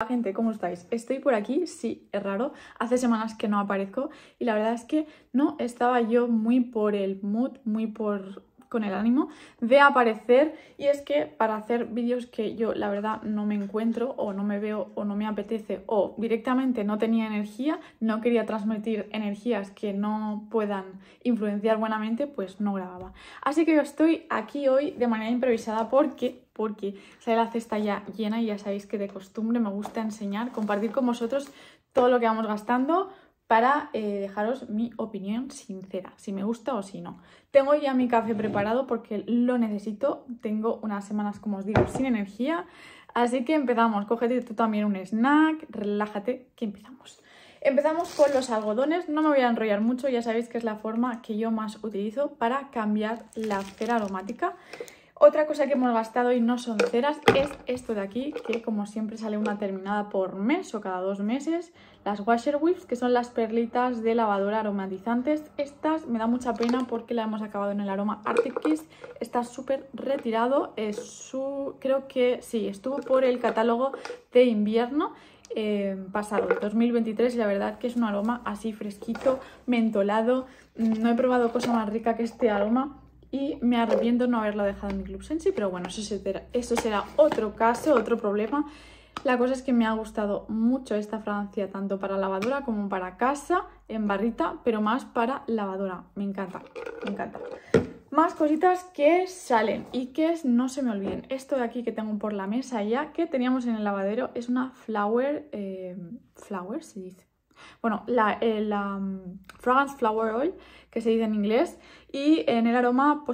Hola gente, ¿cómo estáis? Estoy por aquí, sí, es raro, hace semanas que no aparezco y la verdad es que no estaba yo muy por el mood, muy por con el ánimo de aparecer y es que para hacer vídeos que yo la verdad no me encuentro o no me veo o no me apetece o directamente no tenía energía, no quería transmitir energías que no puedan influenciar buenamente, pues no grababa. Así que yo estoy aquí hoy de manera improvisada porque porque sale la cesta ya llena y ya sabéis que de costumbre me gusta enseñar, compartir con vosotros todo lo que vamos gastando, para eh, dejaros mi opinión sincera, si me gusta o si no. Tengo ya mi café preparado porque lo necesito, tengo unas semanas, como os digo, sin energía, así que empezamos, cógete tú también un snack, relájate, que empezamos. Empezamos con los algodones, no me voy a enrollar mucho, ya sabéis que es la forma que yo más utilizo para cambiar la cera aromática. Otra cosa que hemos gastado y no son ceras es esto de aquí, que como siempre sale una terminada por mes o cada dos meses. Las Washer Whips, que son las perlitas de lavadora aromatizantes. Estas me da mucha pena porque la hemos acabado en el aroma Arctic Kiss. Está súper retirado. Es su... Creo que sí, estuvo por el catálogo de invierno eh, pasado, 2023, y la verdad que es un aroma así fresquito, mentolado. Mm, no he probado cosa más rica que este aroma y me arrepiento no haberla dejado en mi Club Sensi, pero bueno, eso será, eso será otro caso, otro problema. La cosa es que me ha gustado mucho esta fragancia, tanto para lavadora como para casa, en barrita, pero más para lavadora. Me encanta, me encanta. Más cositas que salen y que no se me olviden. Esto de aquí que tengo por la mesa ya, que teníamos en el lavadero, es una flower... Eh, flower se dice bueno, la, eh, la mm, Fragrance Flower Oil, que se dice en inglés, y en el aroma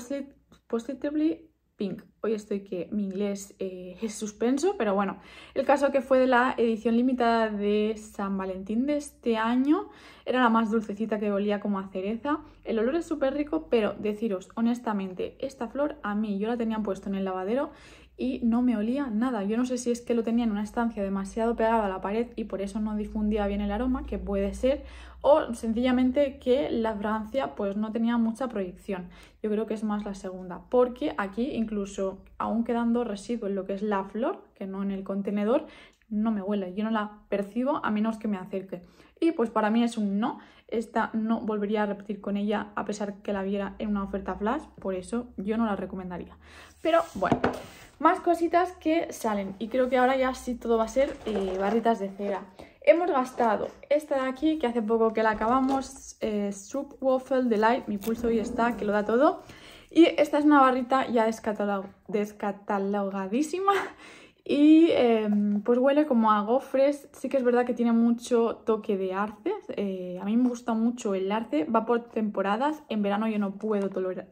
Positively Pink. Hoy estoy que mi inglés eh, es suspenso, pero bueno, el caso que fue de la edición limitada de San Valentín de este año, era la más dulcecita que olía como a cereza. El olor es súper rico, pero deciros honestamente, esta flor a mí yo la tenía puesto en el lavadero y no me olía nada. Yo no sé si es que lo tenía en una estancia demasiado pegada a la pared y por eso no difundía bien el aroma, que puede ser, o sencillamente que la fragancia pues no tenía mucha proyección. Yo creo que es más la segunda, porque aquí incluso aún quedando residuo en lo que es la flor, que no en el contenedor, no me huele, yo no la percibo a menos que me acerque. Y pues para mí es un no, esta no volvería a repetir con ella a pesar que la viera en una oferta flash, por eso yo no la recomendaría. Pero bueno, más cositas que salen. Y creo que ahora ya sí todo va a ser eh, barritas de cera. Hemos gastado esta de aquí, que hace poco que la acabamos, eh, Soup Waffle Delight, mi pulso hoy está, que lo da todo. Y esta es una barrita ya descatalogadísima y em, pues huele como a gofres. Sí que es verdad que tiene mucho toque de arce. Eh, a mí me gusta mucho el arce. Va por temporadas. En verano yo no puedo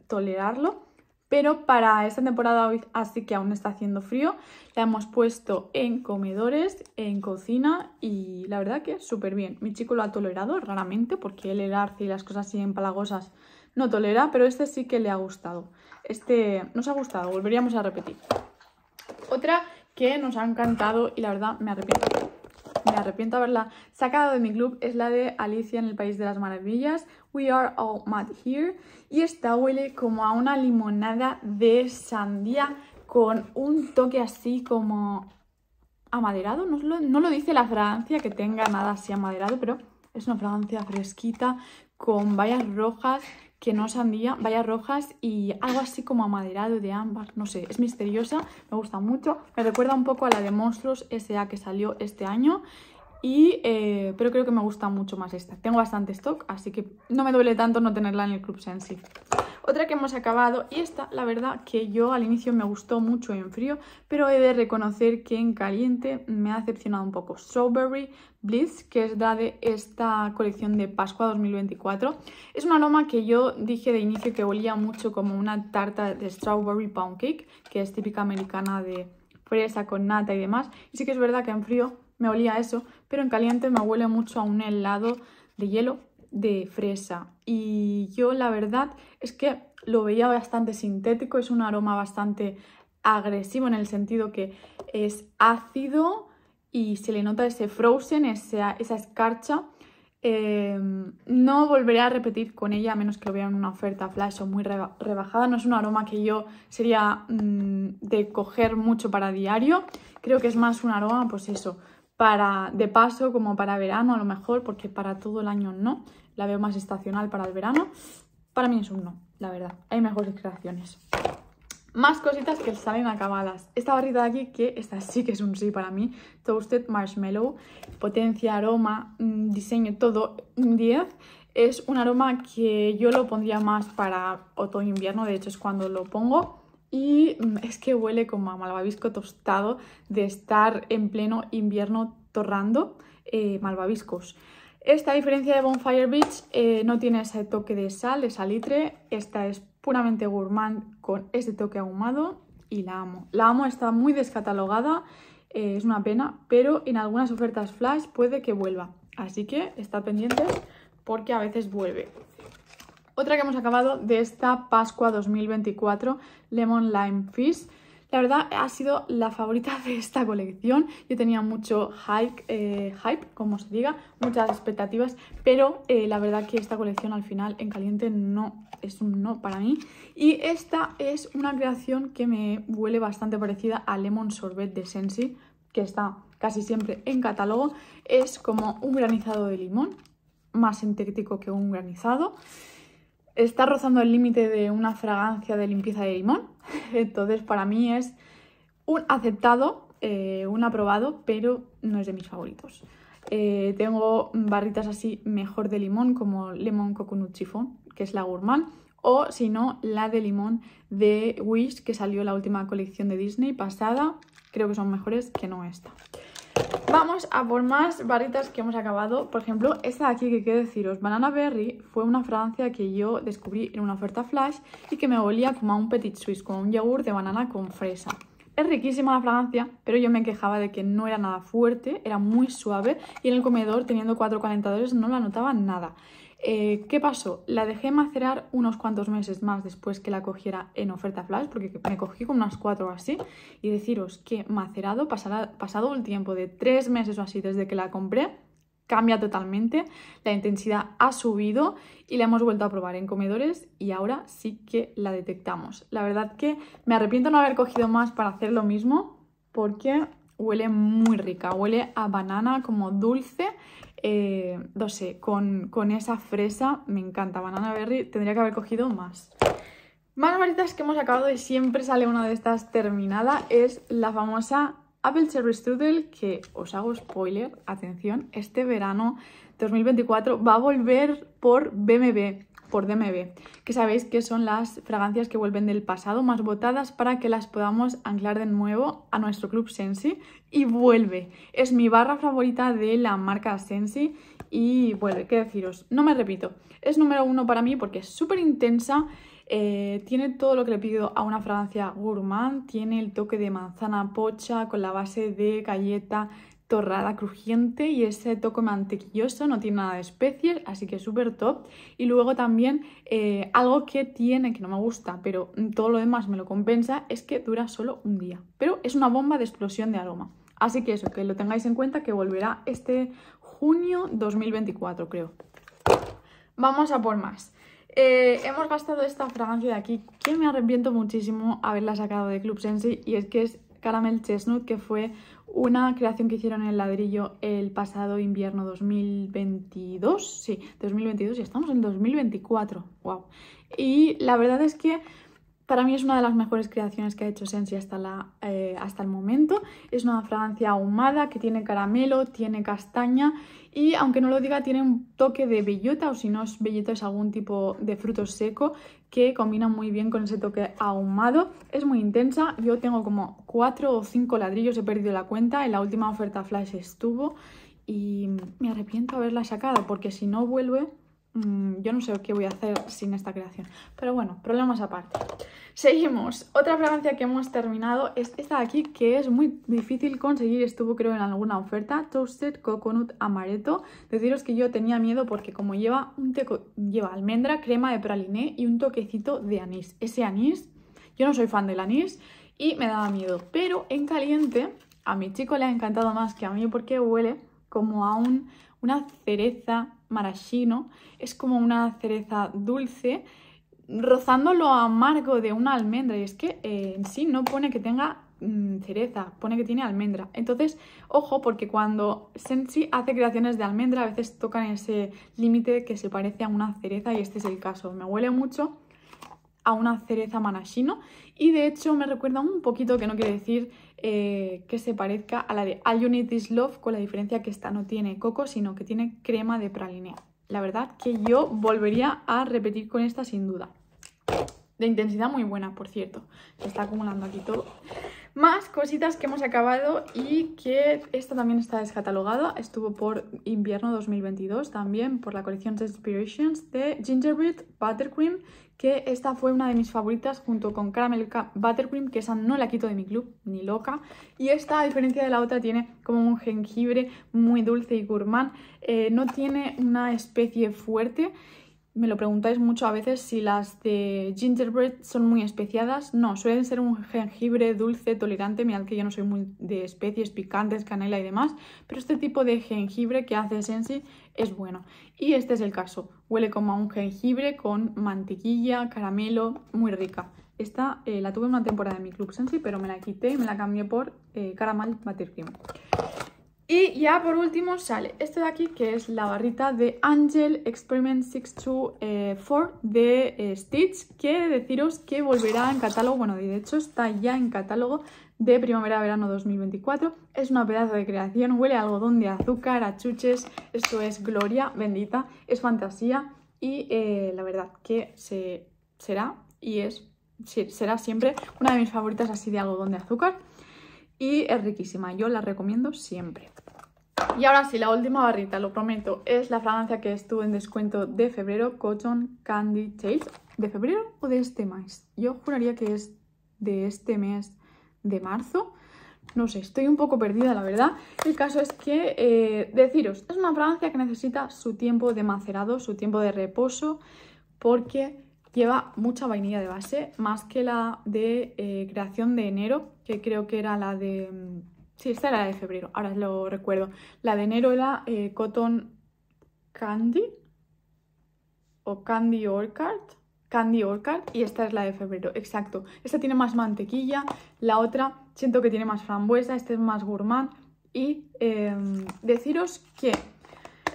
tolerarlo pero para esta temporada hoy, así que aún está haciendo frío, la hemos puesto en comedores, en cocina y la verdad que súper bien. Mi chico lo ha tolerado raramente porque él el arce y las cosas así empalagosas no tolera, pero este sí que le ha gustado. Este nos ha gustado, volveríamos a repetir. Otra que nos ha encantado y la verdad me arrepiento me arrepiento haberla sacado de mi club, es la de Alicia en el País de las Maravillas, We Are All Mad Here, y esta huele como a una limonada de sandía con un toque así como amaderado, no lo, no lo dice la fragancia que tenga nada así amaderado, pero es una fragancia fresquita con bayas rojas que no sandía, vaya rojas y algo así como amaderado de ámbar, no sé, es misteriosa, me gusta mucho, me recuerda un poco a la de Monstruos S.A. que salió este año y, eh, pero creo que me gusta mucho más esta. Tengo bastante stock, así que no me duele tanto no tenerla en el Club Sensi. Otra que hemos acabado y esta, la verdad, que yo al inicio me gustó mucho en frío, pero he de reconocer que en caliente me ha decepcionado un poco. Strawberry Blitz, que es la de esta colección de Pascua 2024. Es una aroma que yo dije de inicio que olía mucho como una tarta de strawberry pound cake, que es típica americana de fresa con nata y demás. Y sí que es verdad que en frío me olía eso, pero en caliente me huele mucho a un helado de hielo de fresa. Y yo la verdad es que lo veía bastante sintético, es un aroma bastante agresivo en el sentido que es ácido y se le nota ese frozen, esa, esa escarcha. Eh, no volveré a repetir con ella a menos que lo vean en una oferta flash o muy rebajada. No es un aroma que yo sería mm, de coger mucho para diario. Creo que es más un aroma, pues eso, para de paso como para verano a lo mejor, porque para todo el año no la veo más estacional para el verano. Para mí es un no, la verdad. Hay mejores creaciones. Más cositas que salen acabadas. Esta barrita de aquí, que esta sí que es un sí para mí. Toasted Marshmallow. Potencia, aroma, mm, diseño, todo un 10. Es un aroma que yo lo pondría más para otoño-invierno. De hecho, es cuando lo pongo. Y mm, es que huele como a malvavisco tostado de estar en pleno invierno torrando eh, malvaviscos. Esta diferencia de Bonfire Beach eh, no tiene ese toque de sal, de salitre. Esta es puramente gourmand con ese toque ahumado y la amo. La amo está muy descatalogada, eh, es una pena, pero en algunas ofertas flash puede que vuelva. Así que está pendientes porque a veces vuelve. Otra que hemos acabado de esta Pascua 2024, Lemon Lime Fish. La verdad ha sido la favorita de esta colección. Yo tenía mucho hype, eh, hype como se diga, muchas expectativas, pero eh, la verdad que esta colección al final en caliente no es un no para mí. Y esta es una creación que me huele bastante parecida a Lemon Sorbet de Sensi, que está casi siempre en catálogo. Es como un granizado de limón, más sintético que un granizado está rozando el límite de una fragancia de limpieza de limón. Entonces, para mí es un aceptado, eh, un aprobado, pero no es de mis favoritos. Eh, tengo barritas así mejor de limón, como Lemon Coconut Chiffon, que es la gourmand, o si no, la de limón de Wish, que salió en la última colección de Disney pasada. Creo que son mejores que no esta. Vamos a por más varitas que hemos acabado. Por ejemplo, esta de aquí que quiero deciros, Banana Berry, fue una fragancia que yo descubrí en una oferta flash y que me olía como a un petit suisse, con un yogur de banana con fresa. Es riquísima la fragancia, pero yo me quejaba de que no era nada fuerte, era muy suave y en el comedor, teniendo cuatro calentadores, no la notaba nada. Eh, ¿Qué pasó? La dejé macerar unos cuantos meses más después que la cogiera en oferta flash, porque me cogí con unas cuatro o así, y deciros que macerado, pasado el tiempo de tres meses o así desde que la compré, cambia totalmente, la intensidad ha subido y la hemos vuelto a probar en comedores y ahora sí que la detectamos. La verdad que me arrepiento no haber cogido más para hacer lo mismo, porque huele muy rica, huele a banana como dulce eh, no sé, con, esa fresa me encanta. Banana berry tendría que haber cogido más. Más varitas que hemos acabado y siempre sale una de estas terminada es la famosa Apple Cherry Strudel que os hago spoiler, atención, este verano 2024 va a volver por BMB por DMB, que sabéis que son las fragancias que vuelven del pasado más votadas para que las podamos anclar de nuevo a nuestro club Sensi y vuelve. Es mi barra favorita de la marca Sensi y bueno, qué deciros, no me repito, es número uno para mí porque es súper intensa, eh, tiene todo lo que le pido a una fragancia gourmand, tiene el toque de manzana pocha con la base de galleta torrada crujiente y ese toque mantequilloso, no tiene nada de especie así que súper top. Y luego también eh, algo que tiene, que no me gusta, pero todo lo demás me lo compensa, es que dura solo un día. Pero es una bomba de explosión de aroma. Así que eso, que lo tengáis en cuenta, que volverá este junio 2024, creo. Vamos a por más. Eh, hemos gastado esta fragancia de aquí, que me arrepiento muchísimo haberla sacado de Club Sensi, y es que es Caramel Chestnut, que fue una creación que hicieron en el ladrillo el pasado invierno 2022. Sí, 2022 y estamos en 2024. ¡Wow! Y la verdad es que para mí es una de las mejores creaciones que ha hecho Sensi hasta, la, eh, hasta el momento. Es una fragancia ahumada que tiene caramelo, tiene castaña y aunque no lo diga tiene un toque de bellota o si no es bellota es algún tipo de fruto seco que combina muy bien con ese toque ahumado. Es muy intensa, yo tengo como 4 o 5 ladrillos, he perdido la cuenta, en la última oferta flash estuvo y me arrepiento haberla sacado porque si no vuelve Mm, yo no sé qué voy a hacer sin esta creación. Pero bueno, problemas aparte. Seguimos. Otra fragancia que hemos terminado es esta de aquí, que es muy difícil conseguir. Estuvo creo en alguna oferta. Toasted Coconut Amaretto. Deciros que yo tenía miedo porque como lleva, un lleva almendra, crema de praliné y un toquecito de anís. Ese anís, yo no soy fan del anís y me daba miedo. Pero en caliente, a mi chico le ha encantado más que a mí porque huele como a un, una cereza maraschino es como una cereza dulce rozando lo amargo de una almendra. Y es que eh, en sí no pone que tenga mm, cereza, pone que tiene almendra. Entonces, ojo, porque cuando Sensi hace creaciones de almendra, a veces tocan ese límite que se parece a una cereza y este es el caso. Me huele mucho a una cereza manashino y de hecho me recuerda un poquito, que no quiere decir eh, que se parezca a la de All You Need Is Love, con la diferencia que esta no tiene coco, sino que tiene crema de pralinea. La verdad que yo volvería a repetir con esta sin duda de intensidad muy buena, por cierto. Se está acumulando aquí todo. Más cositas que hemos acabado y que esta también está descatalogada. Estuvo por invierno 2022 también por la colección Inspirations de Gingerbread Buttercream, que esta fue una de mis favoritas junto con Caramel Buttercream, que esa no la quito de mi club, ni loca. Y esta, a diferencia de la otra, tiene como un jengibre muy dulce y gourmand. Eh, no tiene una especie fuerte me lo preguntáis mucho a veces si las de gingerbread son muy especiadas. No, suelen ser un jengibre dulce, tolerante. Mirad que yo no soy muy de especies picantes, canela y demás. Pero este tipo de jengibre que hace Sensi es bueno. Y este es el caso. Huele como a un jengibre con mantequilla, caramelo, muy rica. Esta eh, la tuve una temporada en mi Club Sensi, pero me la quité y me la cambié por eh, caramel buttercream. Y ya por último sale este de aquí, que es la barrita de Angel Experiment 624 eh, de eh, Stitch, que deciros que volverá en catálogo, bueno, de hecho está ya en catálogo de primavera-verano 2024. Es una pedazo de creación, huele a algodón de azúcar, a chuches, esto es gloria bendita, es fantasía y eh, la verdad que se, será y es, será siempre una de mis favoritas así de algodón de azúcar y es riquísima, yo la recomiendo siempre. Y ahora sí, la última barrita, lo prometo, es la fragancia que estuvo en descuento de febrero, Cotton Candy Tape. ¿De febrero o de este mes? Yo juraría que es de este mes de marzo. No sé, estoy un poco perdida, la verdad. El caso es que, eh, deciros, es una fragancia que necesita su tiempo de macerado, su tiempo de reposo, porque Lleva mucha vainilla de base, más que la de eh, creación de enero, que creo que era la de... Mm, sí, esta era la de febrero, ahora lo recuerdo. La de enero era eh, Cotton Candy o Candy Orchard. Candy Orchard y esta es la de febrero, exacto. Esta tiene más mantequilla, la otra siento que tiene más frambuesa, esta es más gourmand. Y em, deciros que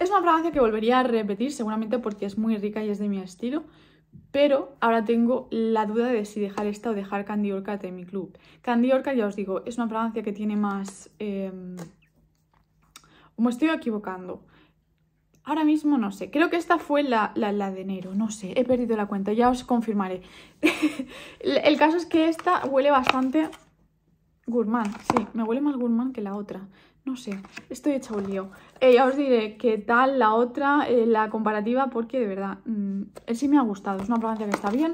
es una fragancia que volvería a repetir seguramente porque es muy rica y es de mi estilo. Pero ahora tengo la duda de si dejar esta o dejar Candy Orca de mi club. Candy Orca, ya os digo, es una fragancia que tiene más... Em, me estoy equivocando. Ahora mismo no sé. Creo que esta fue la, la, de enero. No sé, he perdido la cuenta. Ya os confirmaré. el caso es que esta huele bastante... Gourmand, sí. Me huele más gourmand que la otra. No sé, estoy hecha un lío. Eh, ya os diré qué tal la otra, eh, la comparativa, porque de verdad, él mm, sí me ha gustado. Es una fragancia que está bien,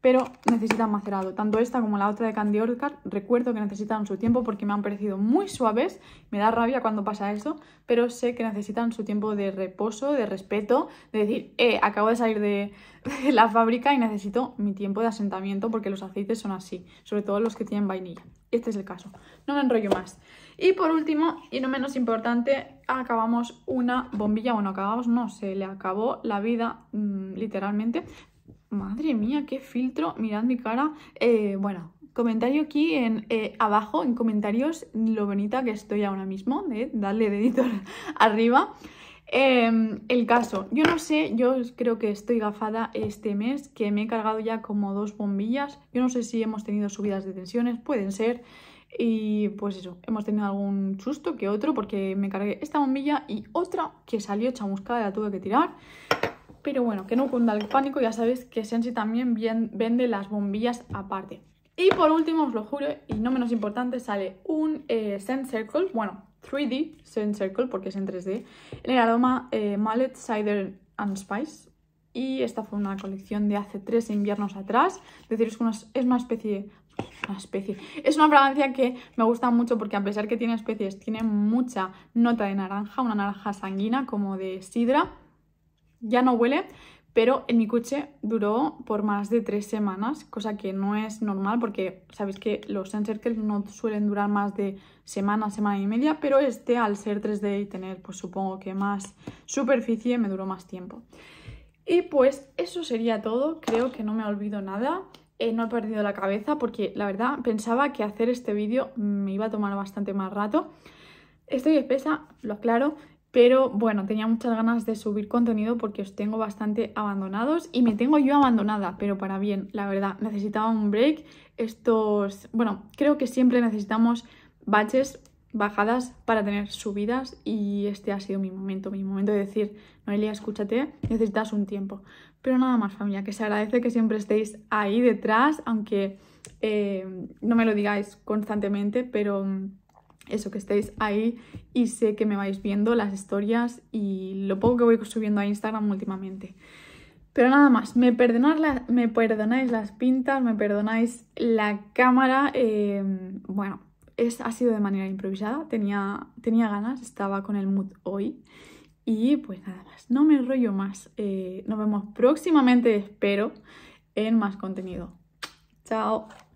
pero necesitan macerado. Tanto esta como la otra de Candy Orchard, recuerdo que necesitan su tiempo porque me han parecido muy suaves, me da rabia cuando pasa eso, pero sé que necesitan su tiempo de reposo, de respeto, de decir, eh, acabo de salir de, la fábrica y necesito mi tiempo de asentamiento porque los aceites son así, sobre todo los que tienen vainilla. Este es el caso, no me enrollo más. Y por último, y no menos importante, acabamos una bombilla, bueno, acabamos, no, se le acabó la vida mm, literalmente Madre mía, qué filtro, mirad mi cara. Eh, bueno, comentario aquí en, eh, abajo, en comentarios, lo bonita que estoy ahora mismo, de darle dedito arriba. Em, el caso, yo no sé, yo creo que estoy gafada este mes, que me he cargado ya como dos bombillas. Yo no sé si hemos tenido subidas de tensiones, pueden ser. Y pues eso, hemos tenido algún susto que otro porque me cargué esta bombilla y otra que salió chamuscada, la tuve que tirar. Pero bueno, que no cunda el pánico, ya sabéis que Sensi también vende las bombillas aparte. Y por último, os lo juro, y no menos importante, sale un eh, Circle, bueno, 3D Scent Circle, porque es en 3D, en el aroma eh, Mallet Cider and Spice. Y esta fue una colección de hace tres inviernos atrás. es que es una especie... Una especie... Es una fragancia que me gusta mucho porque a pesar que tiene especies, tiene mucha nota de naranja, una naranja sanguina como de sidra ya no huele, pero en mi coche duró por más de tres semanas, cosa que no es normal porque sabéis que los que no suelen durar más de semana, semana y media, pero este al ser 3D y tener pues supongo que más superficie me duró más tiempo. Y pues eso sería todo, creo que no me olvido nada, eh, no he perdido la cabeza porque la verdad pensaba que hacer este vídeo me iba a tomar bastante más rato. Estoy espesa, lo aclaro, pero bueno, tenía muchas ganas de subir contenido porque os tengo bastante abandonados y me tengo yo abandonada, pero para bien, la verdad, necesitaba un break. Estos, bueno, creo que siempre necesitamos baches, bajadas para tener subidas y este ha sido mi momento, mi momento de decir, Noelia, escúchate, necesitas un tiempo. Pero nada más, familia, que se agradece que siempre estéis ahí detrás, aunque eh, no me lo digáis constantemente, pero mm, eso, que estéis ahí y sé que me vais viendo las historias y lo poco que voy subiendo a Instagram últimamente. Pero nada más, me perdonáis, me perdonáis las pintas, me perdonáis la cámara. Eh, bueno, es, ha sido de manera improvisada, tenía, tenía ganas, estaba con el mood hoy. Y pues nada más, no me enrollo más. Eh, nos vemos próximamente, espero, en más contenido. Chao.